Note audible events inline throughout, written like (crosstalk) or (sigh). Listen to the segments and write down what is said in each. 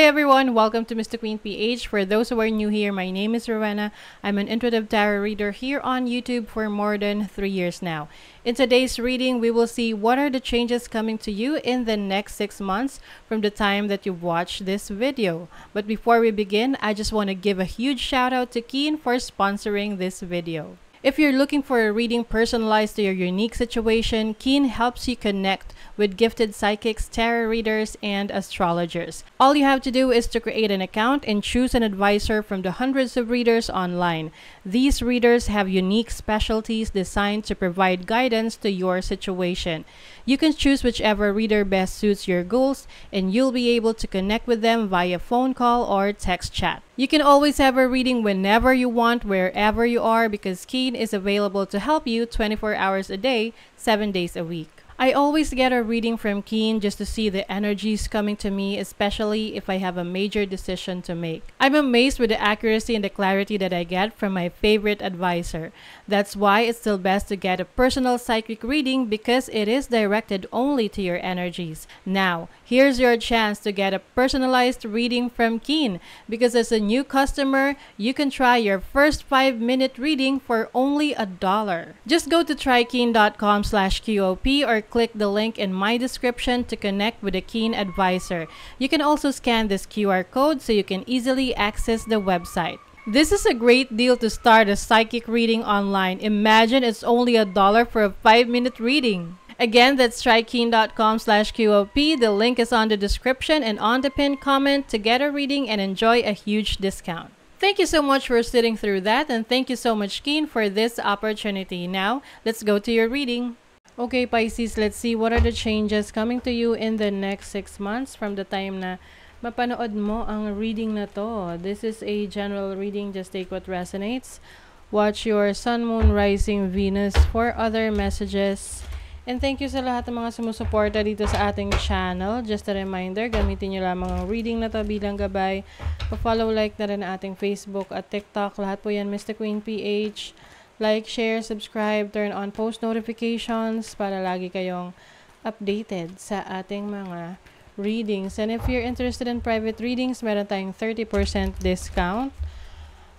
Hi everyone, welcome to Mr. Queen PH. For those who are new here, my name is Rowena. I'm an intuitive tarot reader here on YouTube for more than three years now. In today's reading, we will see what are the changes coming to you in the next six months from the time that you watch this video. But before we begin, I just want to give a huge shout out to Keen for sponsoring this video. If you're looking for a reading personalized to your unique situation, Keen helps you connect with gifted psychics, tarot readers, and astrologers. All you have to do is to create an account and choose an advisor from the hundreds of readers online. These readers have unique specialties designed to provide guidance to your situation. You can choose whichever reader best suits your goals, and you'll be able to connect with them via phone call or text chat. You can always have a reading whenever you want, wherever you are, because Keen is available to help you 24 hours a day, 7 days a week. I always get a reading from Keen just to see the energies coming to me, especially if I have a major decision to make. I'm amazed with the accuracy and the clarity that I get from my favorite advisor. That's why it's still best to get a personal psychic reading because it is directed only to your energies. Now, here's your chance to get a personalized reading from Keen because as a new customer, you can try your first 5-minute reading for only a dollar. Just go to trykeen.com slash QOP or click the link in my description to connect with a Keen advisor. You can also scan this QR code so you can easily access the website. This is a great deal to start a psychic reading online. Imagine it's only a dollar for a 5-minute reading. Again, that's trykeen.com slash QOP. The link is on the description and on the pinned comment to get a reading and enjoy a huge discount. Thank you so much for sitting through that and thank you so much, Keen, for this opportunity. Now, let's go to your reading. Okay, Pisces, let's see what are the changes coming to you in the next 6 months from the time na mapanood mo ang reading na to. This is a general reading. Just take what resonates. Watch your Sun, Moon, Rising, Venus for other messages. And thank you sa lahat ng mga sumusuporta dito sa ating channel. Just a reminder, gamitin nyo lamang ang reading na to bilang gabay. Pa-follow, like na rin ating Facebook at TikTok. Lahat po yan, Mr. Queen PH. Like, share, subscribe, turn on post notifications para lagi kayong updated sa ating mga readings. And if you're interested in private readings, meron tayong 30% discount.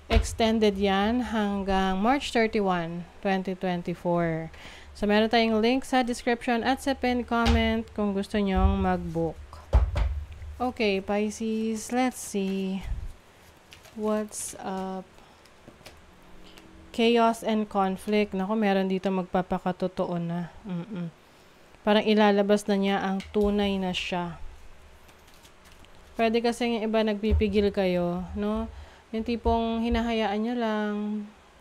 Extended yan hanggang March 31, 2024. So, meron tayong link sa description at sa pin comment kung gusto nyong mag-book. Okay, Pisces, let's see what's up Chaos and conflict. Nako, meron dito magpapakatotoo na. Mm-mm. Parang ilalabas na niya ang tunay na siya. Pwede kasi yung iba nagpipigil kayo, no? Yung tipong hinahayaan niya lang.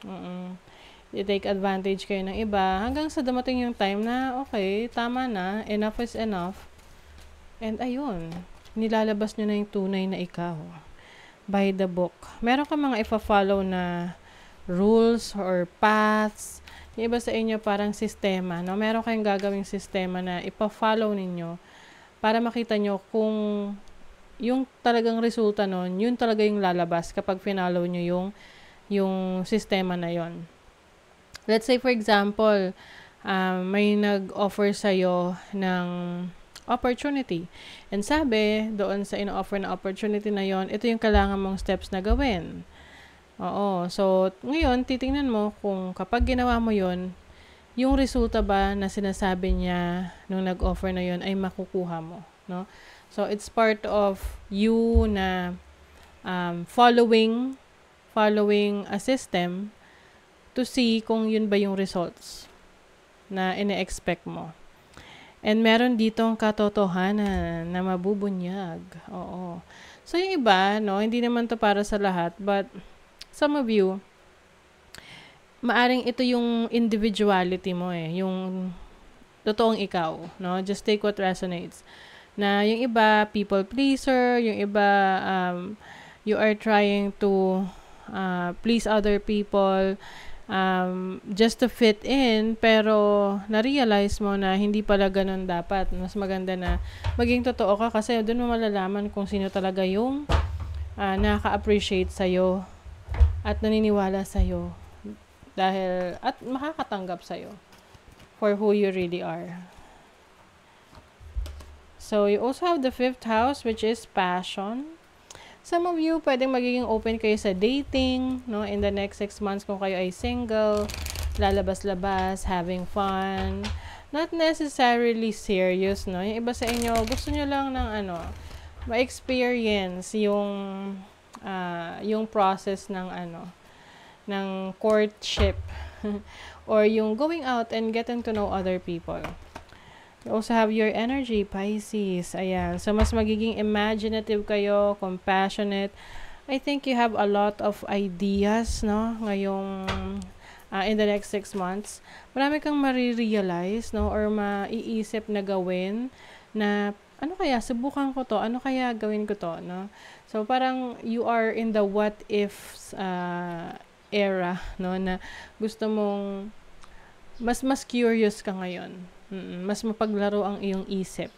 Mm-mm. You take advantage kayo ng iba hanggang sa dumating yung time na okay, tama na, enough is enough. And ayun, nilalabas niyo na yung tunay na ikaw by the book. Meron ka mga ipa-follow na rules or paths. Yung iba sa inyo parang sistema, no? Meron kayong gagawing sistema na ipa-follow ninyo para makita nyo kung yung talagang resulta nun, yun talaga yung lalabas kapag finallow nyo yung, yung sistema na yon. Let's say for example, uh, may nag-offer sa'yo ng opportunity. And sabi, doon sa in-offer na opportunity na yon, ito yung kailangan mong steps na gawin. Oo. So, ngayon, titingnan mo kung kapag ginawa mo yon yung resulta ba na sinasabi niya nung nag-offer na yon ay makukuha mo. No? So, it's part of you na um, following following a system to see kung yun ba yung results na ine-expect mo. And meron dito ang katotohanan na mabubunyag. Oo. So, yung iba, no, hindi naman to para sa lahat, but some of you, maaring ito yung individuality mo eh, yung totoong ikaw, no? Just take what resonates. Na yung iba, people pleaser, yung iba, um, you are trying to uh, please other people, um, just to fit in, pero na-realize mo na hindi pala ganun dapat. Mas maganda na maging totoo ka kasi doon mo malalaman kung sino talaga yung uh, naka-appreciate sa'yo at naniniwala sa iyo dahil at makakatanggap sa iyo for who you really are. So you also have the fifth house which is passion. Some of you pwedeng magiging open kayo sa dating, no, in the next 6 months kung kayo ay single, lalabas-labas, having fun, not necessarily serious, no. Yung iba sa inyo gusto niyo lang ng ano, ma-experience yung uh, yung process ng ano ng courtship (laughs) or yung going out and getting to know other people. You also have your energy, Pisces. Ayan. So, mas magiging imaginative kayo, compassionate. I think you have a lot of ideas, no? Ngayong, uh, in the next six months. Marami kang marirealize, no? Or maiisip na gawin na ano kaya, subukan ko to, ano kaya gawin ko to, no? So, parang you are in the what ifs uh, era, no? Na gusto mong, mas mas curious ka ngayon. Mm-mm, mas mapaglaro ang iyong isip.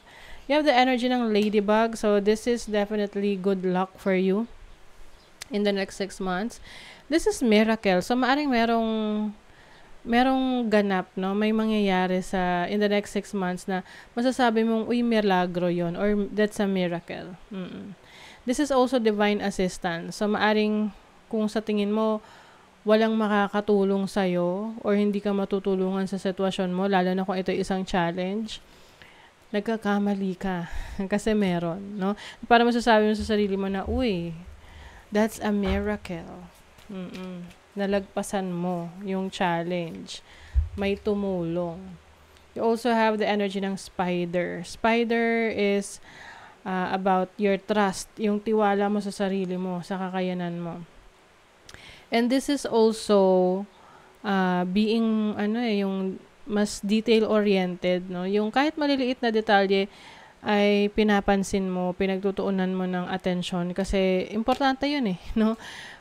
You have the energy ng ladybug, so this is definitely good luck for you in the next six months. This is miracle. So, maaring merong merong ganap, no? May mangyayari sa in the next six months na masasabi mong, uy, milagro yon or that's a miracle. Mm-mm. This is also divine assistance. So, maaring kung sa tingin mo, walang makakatulong sa'yo or hindi ka matutulungan sa sitwasyon mo, lalo na kung ito isang challenge, nagkakamali ka (laughs) kasi meron, no? Para masasabi mo sa sarili mo na, uy, that's a miracle. Mm-mm nalagpasan mo yung challenge. May tumulong. You also have the energy ng spider. Spider is uh, about your trust, yung tiwala mo sa sarili mo, sa kakayanan mo. And this is also uh, being ano eh, yung mas detail oriented, no? Yung kahit maliliit na detalye, ay pinapansin mo, pinagtutuunan mo ng attention kasi importante 'yun eh, (laughs) no?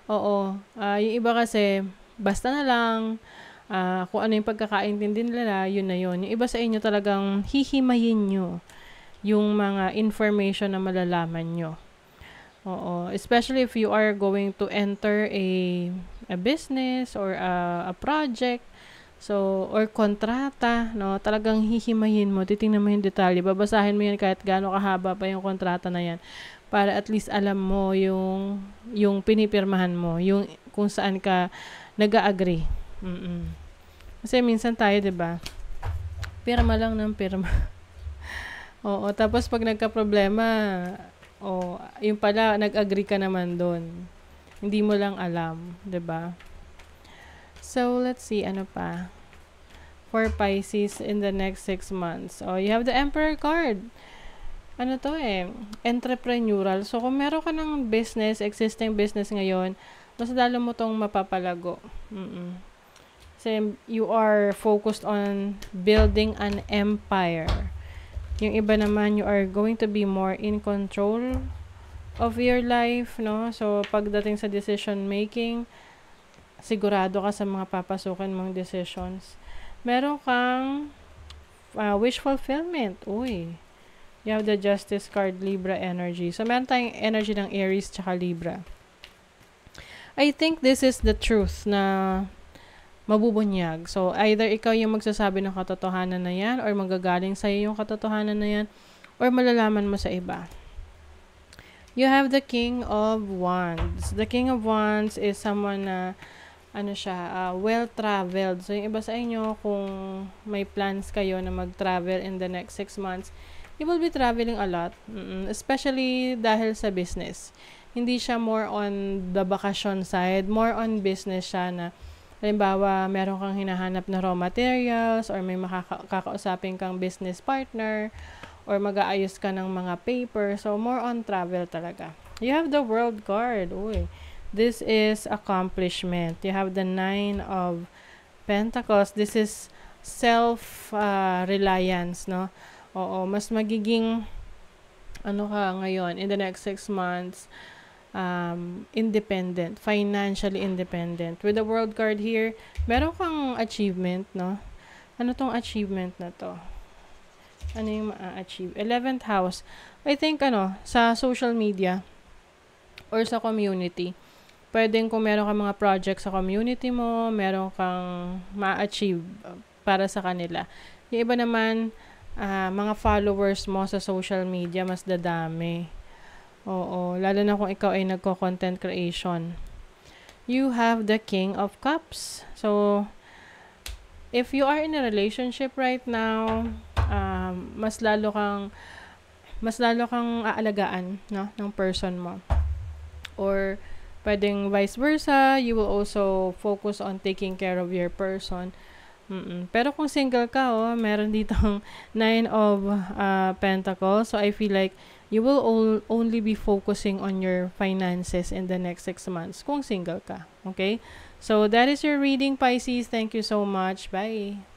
Oo. Uh, yung iba kasi basta na lang uh, kung ano yung pagkakaintindi nila, yun na yun. Yung iba sa inyo talagang hihimayin nyo yung mga information na malalaman nyo. Oo. Especially if you are going to enter a, a business or a, a project So, or kontrata, no? Talagang hihimayin mo, titingnan mo yung detalye, babasahin mo yan kahit gaano kahaba pa yung kontrata na yan para at least alam mo yung yung pinipirmahan mo, yung kung saan ka nag-agree. Mm-mm. Kasi minsan tayo, 'di ba? Pirma lang ng pirma. (laughs) Oo, tapos pag nagka-problema, oh, yung pala nag-agree ka naman doon. Hindi mo lang alam, 'di ba? So, let's see, ano pa? For Pisces in the next 6 months. Oh, you have the Emperor card. Ano to eh? Entrepreneurial. So, kung meron ka ng business, existing business ngayon, mas lalo mo tong mapapalago. Mm-mm. Kasi you are focused on building an empire. Yung iba naman, you are going to be more in control of your life, no? So, pagdating sa decision making, sigurado ka sa mga papasukin mong decisions. Meron kang uh, wish fulfillment. Uy. You have the Justice card, Libra energy. So, meron tayong energy ng Aries tsaka Libra. I think this is the truth na mabubunyag. So, either ikaw yung magsasabi ng katotohanan na yan or magagaling sa'yo yung katotohanan na yan or malalaman mo sa iba. You have the King of Wands. The King of Wands is someone na uh, ano siya, uh, well-traveled. So, yung iba sa inyo, kung may plans kayo na mag-travel in the next 6 months, you will be traveling a lot. Mm-mm. Especially dahil sa business. Hindi siya more on the vacation side, more on business siya na, halimbawa, meron kang hinahanap na raw materials or may makakausapin kang business partner or mag-aayos ka ng mga paper. So, more on travel talaga. You have the world card. Uy. This is accomplishment. You have the nine of pentacles. This is self-reliance, ah, no? Oo, mas magiging ano ka ngayon in the next six months um, independent, financially independent. With the world card here, meron kang achievement, no? Ano tong achievement na to? Ano yung ma-achieve? 11th house. I think, ano, sa social media or sa community pwedeng kung meron kang mga project sa community mo, meron kang ma-achieve uh, para sa kanila. Yung iba naman, uh, mga followers mo sa social media, mas dadami. Oo, lalo na kung ikaw ay nagko-content creation. You have the King of Cups. So, if you are in a relationship right now, um, mas lalo kang mas lalo kang aalagaan no ng person mo or Pwedeng vice versa, you will also focus on taking care of your person. Mm-mm. Pero kung single ka, oh, meron ditong (laughs) Nine of uh, Pentacles. So, I feel like you will all, only be focusing on your finances in the next six months kung single ka. Okay? So, that is your reading, Pisces. Thank you so much. Bye!